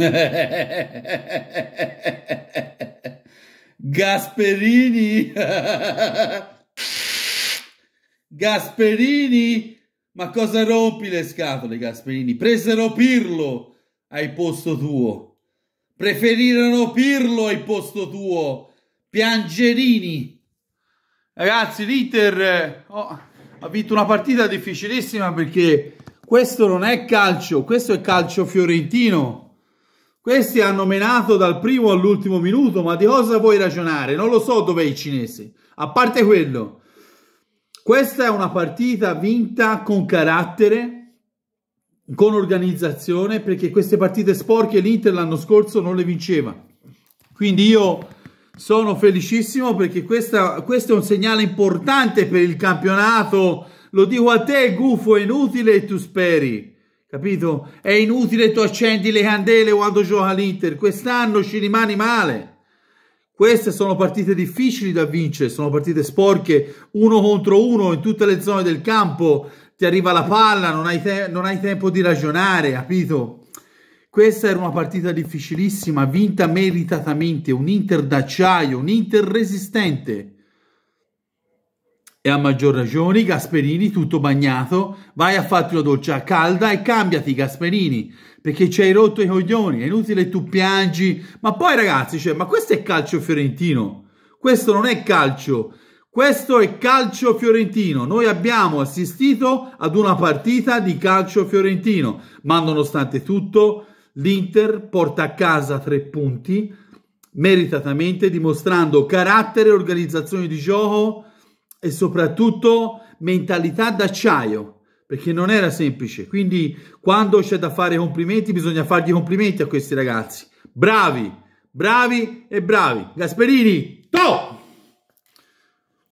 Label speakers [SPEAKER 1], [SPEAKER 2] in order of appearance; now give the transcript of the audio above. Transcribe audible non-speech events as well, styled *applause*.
[SPEAKER 1] *laughs* Gasperini. Gasperini. Ma cosa rompi le scatole, Gasperini? Presero Pirlo al posto tuo. Preferirono Pirlo al posto tuo. Piangerini. Ragazzi, l'Inter oh, ha vinto una partita difficilissima perché questo non è calcio, questo è calcio fiorentino. Questi hanno menato dal primo all'ultimo minuto, ma di cosa vuoi ragionare? Non lo so dov'è il cinese. A parte quello, questa è una partita vinta con carattere, con organizzazione, perché queste partite sporche l'Inter l'anno scorso non le vinceva. Quindi io sono felicissimo perché questa, questo è un segnale importante per il campionato. Lo dico a te, gufo, è inutile e tu speri capito? È inutile tu accendi le candele quando gioca all'Inter, quest'anno ci rimani male. Queste sono partite difficili da vincere, sono partite sporche, uno contro uno in tutte le zone del campo, ti arriva la palla, non hai, te non hai tempo di ragionare, capito? Questa era una partita difficilissima, vinta meritatamente, un Inter d'acciaio, un Inter resistente e a maggior ragione Gasperini tutto bagnato, vai a farti una doccia calda e cambiati Gasperini, perché ci hai rotto i coglioni, è inutile tu piangi. Ma poi ragazzi, cioè, ma questo è calcio fiorentino, questo non è calcio, questo è calcio fiorentino. Noi abbiamo assistito ad una partita di calcio fiorentino, ma nonostante tutto l'Inter porta a casa tre punti, meritatamente dimostrando carattere, organizzazione di gioco e soprattutto mentalità d'acciaio, perché non era semplice. Quindi quando c'è da fare complimenti bisogna fargli complimenti a questi ragazzi. Bravi, bravi e bravi. Gasperini, top!